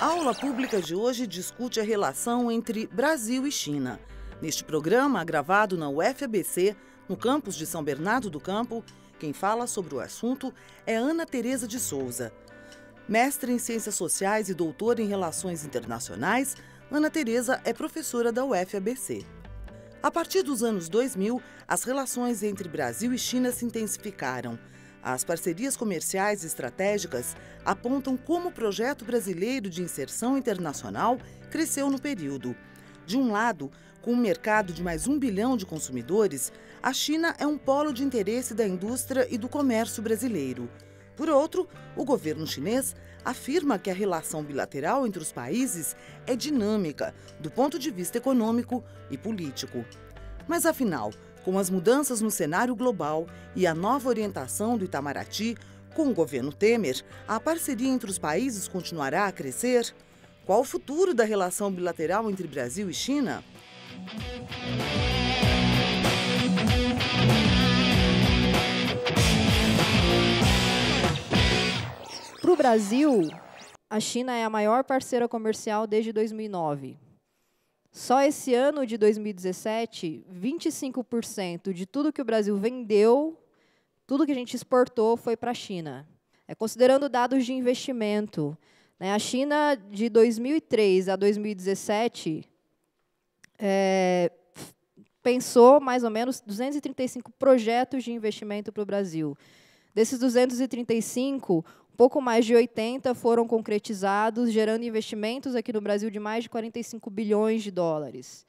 A aula pública de hoje discute a relação entre Brasil e China. Neste programa, gravado na UFABC, no campus de São Bernardo do Campo, quem fala sobre o assunto é Ana Tereza de Souza. Mestre em Ciências Sociais e doutora em Relações Internacionais, Ana Teresa é professora da UFABC. A partir dos anos 2000, as relações entre Brasil e China se intensificaram. As parcerias comerciais estratégicas apontam como o projeto brasileiro de inserção internacional cresceu no período. De um lado, com um mercado de mais um bilhão de consumidores, a China é um polo de interesse da indústria e do comércio brasileiro. Por outro, o governo chinês afirma que a relação bilateral entre os países é dinâmica do ponto de vista econômico e político. Mas afinal, com as mudanças no cenário global e a nova orientação do Itamaraty, com o governo Temer, a parceria entre os países continuará a crescer? Qual o futuro da relação bilateral entre Brasil e China? para o Brasil, a China é a maior parceira comercial desde 2009. Só esse ano de 2017, 25% de tudo que o Brasil vendeu, tudo que a gente exportou, foi para a China. É, considerando dados de investimento, né, a China, de 2003 a 2017, é, pensou mais ou menos 235 projetos de investimento para o Brasil. Desses 235, Pouco mais de 80 foram concretizados, gerando investimentos aqui no Brasil de mais de 45 bilhões de dólares.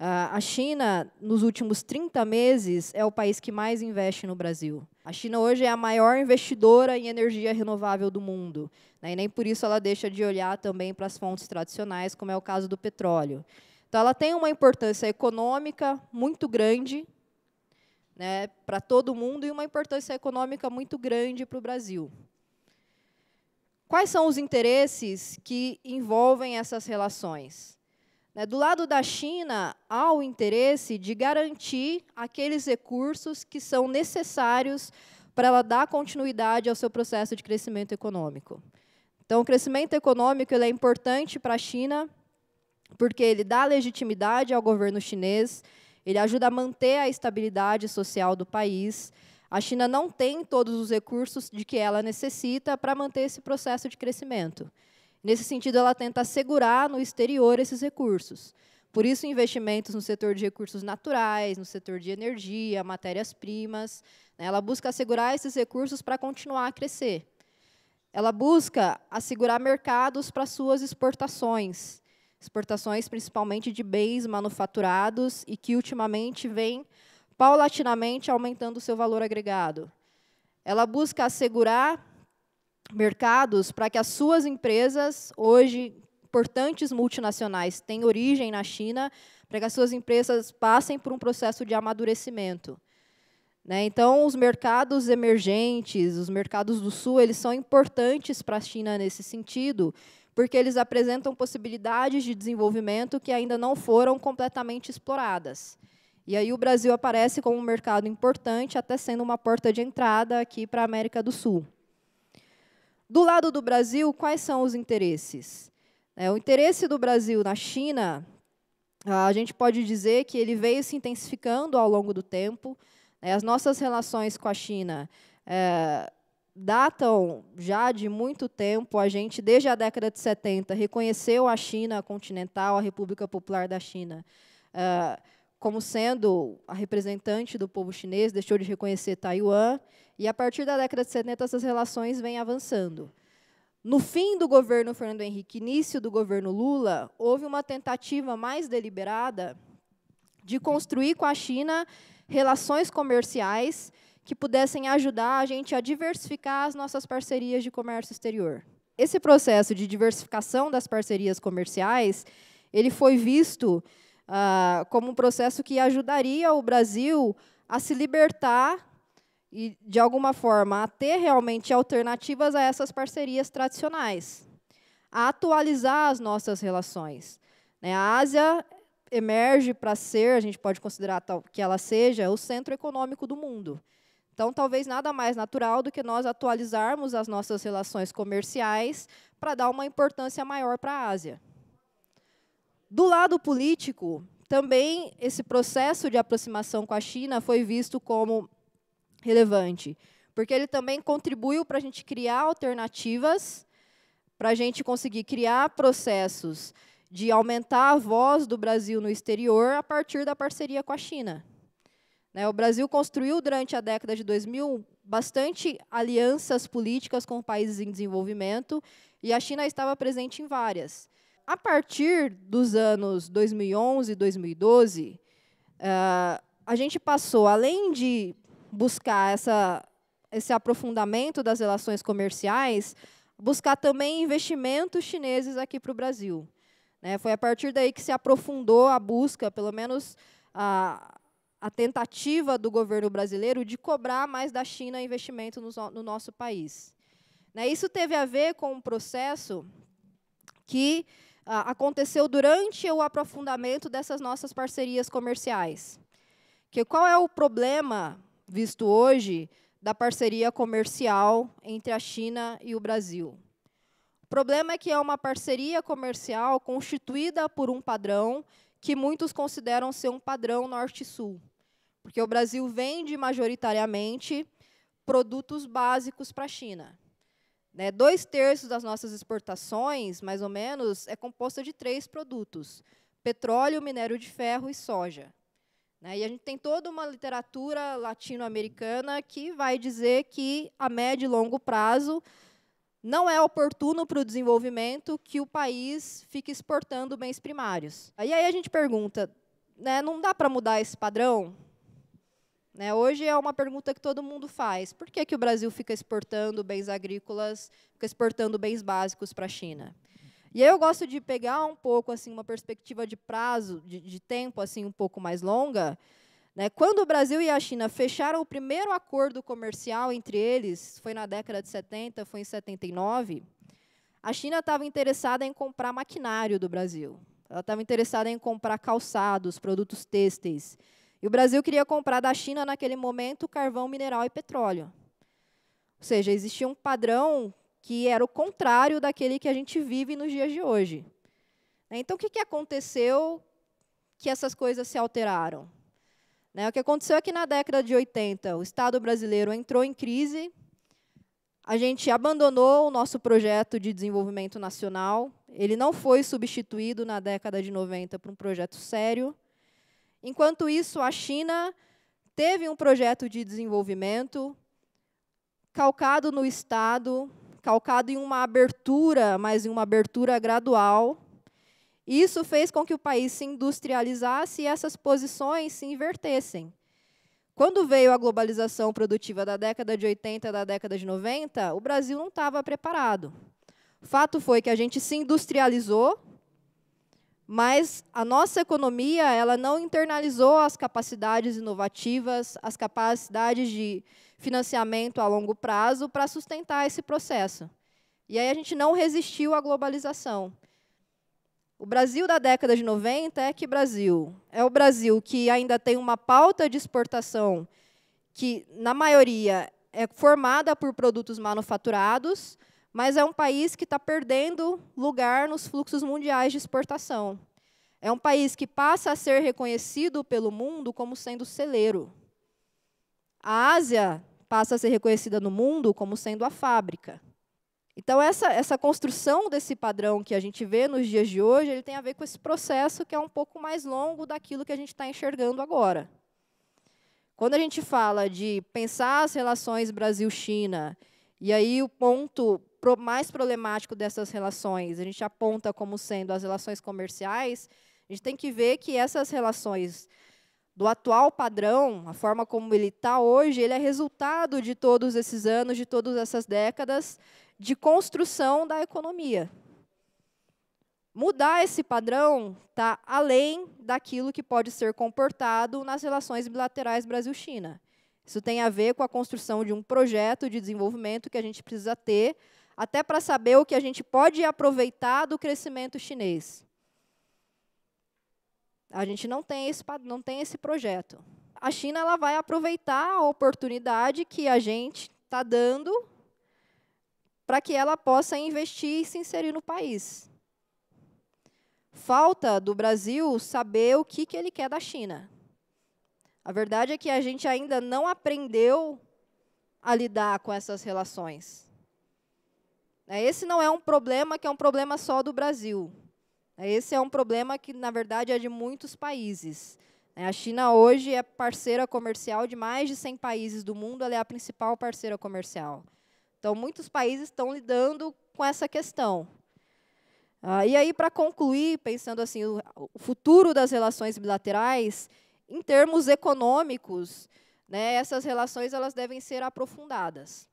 Ah, a China, nos últimos 30 meses, é o país que mais investe no Brasil. A China hoje é a maior investidora em energia renovável do mundo. Né? E nem por isso ela deixa de olhar também para as fontes tradicionais, como é o caso do petróleo. Então, ela tem uma importância econômica muito grande né, para todo mundo e uma importância econômica muito grande para o Brasil. Quais são os interesses que envolvem essas relações? Né, do lado da China, há o interesse de garantir aqueles recursos que são necessários para ela dar continuidade ao seu processo de crescimento econômico. Então, o crescimento econômico é importante para a China, porque ele dá legitimidade ao governo chinês, ele ajuda a manter a estabilidade social do país, a China não tem todos os recursos de que ela necessita para manter esse processo de crescimento. Nesse sentido, ela tenta assegurar no exterior esses recursos. Por isso, investimentos no setor de recursos naturais, no setor de energia, matérias-primas. Né, ela busca assegurar esses recursos para continuar a crescer. Ela busca assegurar mercados para suas exportações, exportações principalmente de bens manufaturados e que ultimamente vêm paulatinamente aumentando o seu valor agregado. Ela busca assegurar mercados para que as suas empresas, hoje importantes multinacionais, têm origem na China, para que as suas empresas passem por um processo de amadurecimento. Né? Então, os mercados emergentes, os mercados do Sul, eles são importantes para a China nesse sentido, porque eles apresentam possibilidades de desenvolvimento que ainda não foram completamente exploradas. E aí o Brasil aparece como um mercado importante, até sendo uma porta de entrada aqui para a América do Sul. Do lado do Brasil, quais são os interesses? É, o interesse do Brasil na China, a gente pode dizer que ele veio se intensificando ao longo do tempo. Né? as nossas relações com a China é, datam já de muito tempo. A gente, desde a década de 70, reconheceu a China continental, a República Popular da China, é, como sendo a representante do povo chinês, deixou de reconhecer Taiwan, e a partir da década de 70 essas relações vêm avançando. No fim do governo Fernando Henrique, início do governo Lula, houve uma tentativa mais deliberada de construir com a China relações comerciais que pudessem ajudar a gente a diversificar as nossas parcerias de comércio exterior. Esse processo de diversificação das parcerias comerciais, ele foi visto ah, como um processo que ajudaria o Brasil a se libertar e, de alguma forma, a ter realmente alternativas a essas parcerias tradicionais, a atualizar as nossas relações. Né? A Ásia emerge para ser, a gente pode considerar que ela seja, o centro econômico do mundo. Então, talvez nada mais natural do que nós atualizarmos as nossas relações comerciais para dar uma importância maior para a Ásia. Do lado político, também esse processo de aproximação com a China foi visto como relevante, porque ele também contribuiu para a gente criar alternativas, para a gente conseguir criar processos de aumentar a voz do Brasil no exterior a partir da parceria com a China. Né? O Brasil construiu durante a década de 2000 bastante alianças políticas com países em desenvolvimento e a China estava presente em várias a partir dos anos 2011, 2012, uh, a gente passou, além de buscar essa, esse aprofundamento das relações comerciais, buscar também investimentos chineses aqui para o Brasil. Né, foi a partir daí que se aprofundou a busca, pelo menos a, a tentativa do governo brasileiro de cobrar mais da China investimento no, no nosso país. Né, isso teve a ver com um processo que ah, aconteceu durante o aprofundamento dessas nossas parcerias comerciais. Que qual é o problema visto hoje da parceria comercial entre a China e o Brasil? O problema é que é uma parceria comercial constituída por um padrão que muitos consideram ser um padrão norte-sul, porque o Brasil vende majoritariamente produtos básicos para a China. Né? Dois terços das nossas exportações, mais ou menos, é composta de três produtos: petróleo, minério de ferro e soja. Né? E a gente tem toda uma literatura latino-americana que vai dizer que, a médio e longo prazo, não é oportuno para o desenvolvimento que o país fique exportando bens primários. E aí a gente pergunta, né, não dá para mudar esse padrão? Né, hoje é uma pergunta que todo mundo faz: por que, que o Brasil fica exportando bens agrícolas, fica exportando bens básicos para a China? E aí eu gosto de pegar um pouco assim uma perspectiva de prazo, de, de tempo assim um pouco mais longa. Né, quando o Brasil e a China fecharam o primeiro acordo comercial entre eles, foi na década de 70, foi em 79, a China estava interessada em comprar maquinário do Brasil. Ela estava interessada em comprar calçados, produtos têxteis. E o Brasil queria comprar da China, naquele momento, carvão, mineral e petróleo. Ou seja, existia um padrão que era o contrário daquele que a gente vive nos dias de hoje. Então, o que, que aconteceu que essas coisas se alteraram? Né, o que aconteceu é que, na década de 80, o Estado brasileiro entrou em crise, a gente abandonou o nosso projeto de desenvolvimento nacional, ele não foi substituído na década de 90 por um projeto sério. Enquanto isso, a China teve um projeto de desenvolvimento calcado no Estado, calcado em uma abertura, mas em uma abertura gradual. Isso fez com que o país se industrializasse e essas posições se invertessem. Quando veio a globalização produtiva da década de 80 da década de 90, o Brasil não estava preparado. Fato foi que a gente se industrializou, mas a nossa economia ela não internalizou as capacidades inovativas, as capacidades de financiamento a longo prazo para sustentar esse processo. E aí a gente não resistiu à globalização. O Brasil da década de 90 é que Brasil é o Brasil que ainda tem uma pauta de exportação que na maioria é formada por produtos manufaturados, mas é um país que está perdendo lugar nos fluxos mundiais de exportação. É um país que passa a ser reconhecido pelo mundo como sendo celeiro. A Ásia passa a ser reconhecida no mundo como sendo a fábrica. Então, essa, essa construção desse padrão que a gente vê nos dias de hoje, ele tem a ver com esse processo que é um pouco mais longo daquilo que a gente está enxergando agora. Quando a gente fala de pensar as relações Brasil-China e aí o ponto mais problemático dessas relações, a gente aponta como sendo as relações comerciais, a gente tem que ver que essas relações do atual padrão, a forma como ele está hoje, ele é resultado de todos esses anos, de todas essas décadas de construção da economia. Mudar esse padrão está além daquilo que pode ser comportado nas relações bilaterais Brasil-China. Isso tem a ver com a construção de um projeto de desenvolvimento que a gente precisa ter, até para saber o que a gente pode aproveitar do crescimento chinês. A gente não tem esse, não tem esse projeto. A China ela vai aproveitar a oportunidade que a gente está dando para que ela possa investir e se inserir no país. Falta do Brasil saber o que, que ele quer da China. A verdade é que a gente ainda não aprendeu a lidar com essas relações. É, esse não é um problema que é um problema só do Brasil. É, esse é um problema que, na verdade, é de muitos países. É, a China hoje é parceira comercial de mais de 100 países do mundo, ela é a principal parceira comercial. Então, muitos países estão lidando com essa questão. Ah, e aí, para concluir, pensando assim, o futuro das relações bilaterais, em termos econômicos, né, essas relações elas devem ser aprofundadas.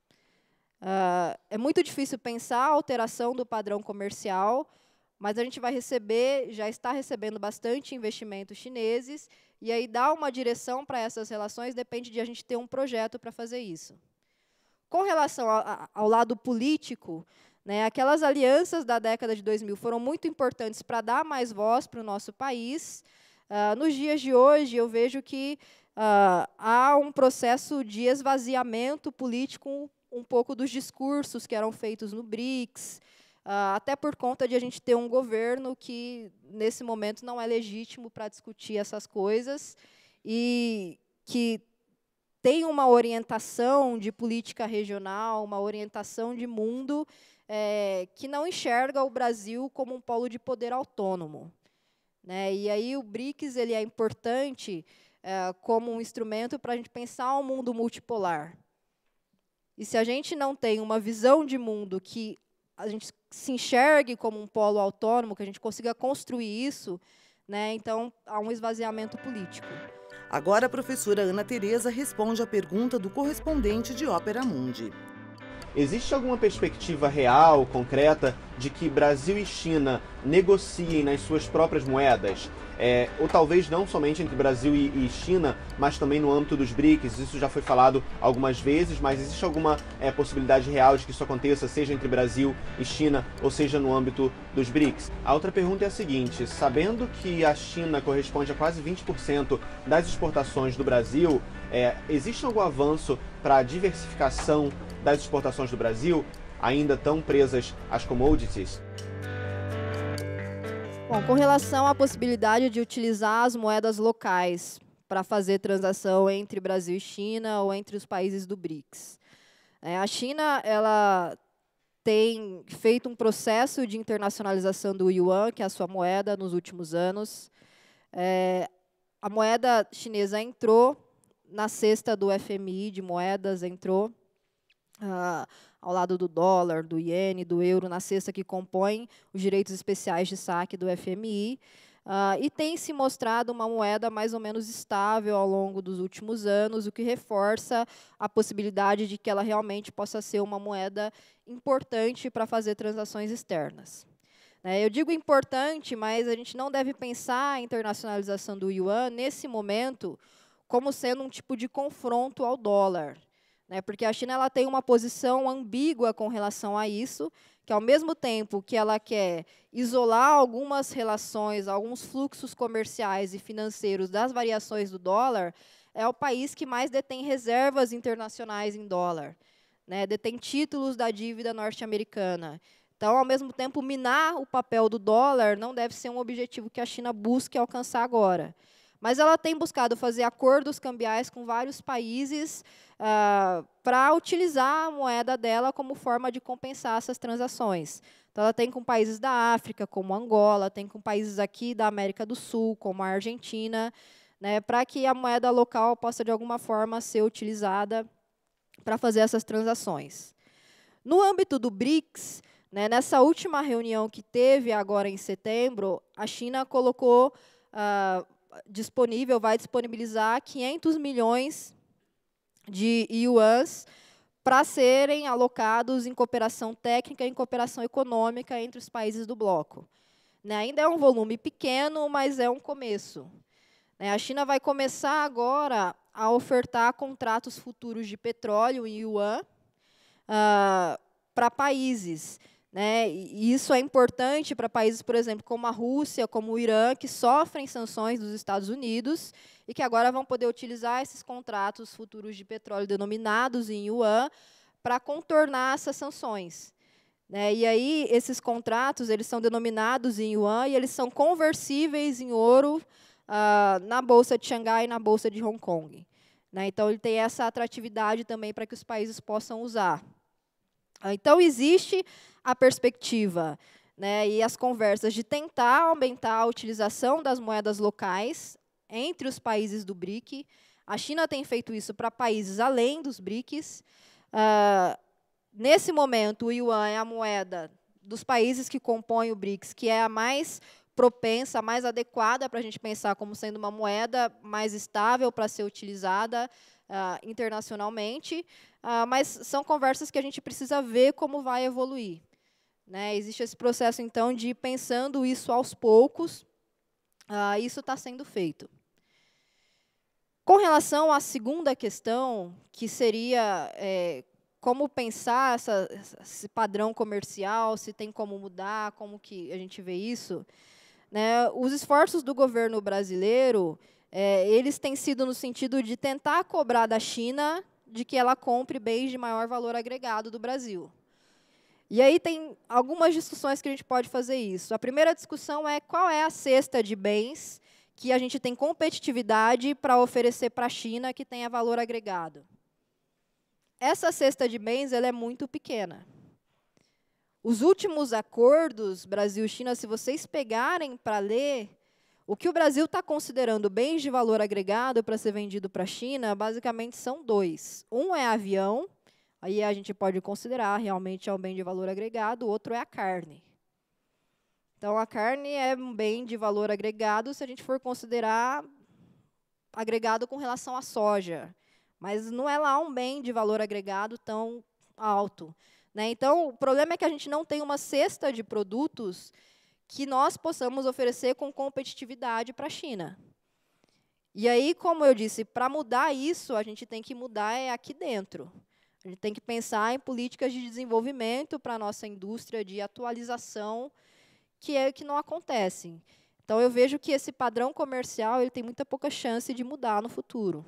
Uh, é muito difícil pensar a alteração do padrão comercial, mas a gente vai receber, já está recebendo bastante investimentos chineses, e aí dar uma direção para essas relações depende de a gente ter um projeto para fazer isso. Com relação ao lado político, né, aquelas alianças da década de 2000 foram muito importantes para dar mais voz para o nosso país, ah, nos dias de hoje, eu vejo que uh, há um processo de esvaziamento político um pouco dos discursos que eram feitos no BRICS, uh, até por conta de a gente ter um governo que, nesse momento, não é legítimo para discutir essas coisas e que tem uma orientação de política regional, uma orientação de mundo é, que não enxerga o Brasil como um polo de poder autônomo. Né? E aí o BRICS ele é importante é, como um instrumento para a gente pensar o um mundo multipolar. E se a gente não tem uma visão de mundo que a gente se enxergue como um polo autônomo, que a gente consiga construir isso, né, então há um esvaziamento político. Agora a professora Ana Tereza responde à pergunta do correspondente de Ópera Mundi. Existe alguma perspectiva real, concreta, de que Brasil e China negociem nas suas próprias moedas? É, ou talvez não somente entre Brasil e, e, China, mas também no âmbito dos BRICS. Isso já foi falado algumas vezes, mas existe alguma é, possibilidade real de que isso aconteça, seja entre Brasil e China, ou seja no âmbito dos BRICS? A outra pergunta é a seguinte: sabendo que a China corresponde a quase 20% das exportações do Brasil, é, existe algum avanço para a diversificação das exportações do Brasil ainda tão presas às commodities? Bom, com relação à possibilidade de utilizar as moedas locais para fazer transação entre Brasil e China ou entre os países do BRICS. É, né, a China ela tem feito um processo de internacionalização do yuan, que é a sua moeda, nos últimos anos. É, a moeda chinesa entrou na cesta do FMI de moedas, entrou ah, ao lado do dólar, do iene, do euro, na cesta que compõem os direitos especiais de saque do FMI. Uh, ah, e tem se mostrado uma moeda mais ou menos estável ao longo dos últimos anos, o que reforça a possibilidade de que ela realmente possa ser uma moeda importante para fazer transações externas. Né, eu digo importante, mas a gente não deve pensar a internacionalização do yuan nesse momento como sendo um tipo de confronto ao dólar. Né? Porque a China ela tem uma posição ambígua com relação a isso, que ao mesmo tempo que ela quer isolar algumas relações, alguns fluxos comerciais e financeiros das variações do dólar, é o país que mais detém reservas internacionais em dólar, né? detém títulos da dívida norte-americana. Então, ao mesmo tempo, minar o papel do dólar não deve ser um objetivo que a China busque alcançar agora. Mas ela tem buscado fazer acordos cambiais com vários países ah, para utilizar a moeda dela como forma de compensar essas transações. Então, ela tem com países da África, como Angola, tem com países aqui da América do Sul, como a Argentina, né, para que a moeda local possa, de alguma forma, ser utilizada para fazer essas transações. No âmbito do BRICS, né, nessa última reunião que teve agora em setembro, a China colocou uh, disponível, vai disponibilizar 500 milhões de yuans para serem alocados em cooperação técnica e em cooperação econômica entre os países do bloco. Né, ainda é um volume pequeno, mas é um começo. Né, a China vai começar agora a ofertar contratos futuros de petróleo em yuan uh, para países. Né? E isso é importante para países, por exemplo, como a Rússia, como o Irã, que sofrem sanções dos Estados Unidos e que agora vão poder utilizar esses contratos futuros de petróleo denominados em yuan para contornar essas sanções. Né? E aí esses contratos eles são denominados em yuan e eles são conversíveis em ouro uh, na bolsa de Xangai e na bolsa de Hong Kong. Né? Então ele tem essa atratividade também para que os países possam usar. Ah, então existe a perspectiva né, e as conversas de tentar aumentar a utilização das moedas locais entre os países do BRIC. A China tem feito isso para países além dos BRICS. Uh, nesse momento, o yuan é a moeda dos países que compõem o BRICS, que é a mais propensa, mais adequada para a gente pensar como sendo uma moeda mais estável para ser utilizada uh, internacionalmente, uh, mas são conversas que a gente precisa ver como vai evoluir. Né? Existe esse processo, então, de ir pensando isso aos poucos, ah, isso está sendo feito. Com relação à segunda questão, que seria é, como pensar essa, esse padrão comercial, se tem como mudar, como que a gente vê isso, né? Os esforços do governo brasileiro, é, eles têm sido no sentido de tentar cobrar da China de que ela compre bens de maior valor agregado do Brasil. E aí tem algumas discussões que a gente pode fazer isso. A primeira discussão é qual é a cesta de bens que a gente tem competitividade para oferecer para a China que tenha valor agregado. Essa cesta de bens ela é muito pequena. Os últimos acordos Brasil-China, se vocês pegarem para ler, o que o Brasil está considerando bens de valor agregado para ser vendido para a China, basicamente são dois. Um é avião Aí a gente pode considerar realmente é um bem de valor agregado, o outro é a carne. Então, a carne é um bem de valor agregado se a gente for considerar agregado com relação à soja. Mas não é lá um bem de valor agregado tão alto. Né? Então, o problema é que a gente não tem uma cesta de produtos que nós possamos oferecer com competitividade para a China. E aí, como eu disse, para mudar isso, a gente tem que mudar é aqui dentro. A gente tem que pensar em políticas de desenvolvimento para a nossa indústria, de atualização, que é o que não acontece. Então, eu vejo que esse padrão comercial ele tem muita pouca chance de mudar no futuro.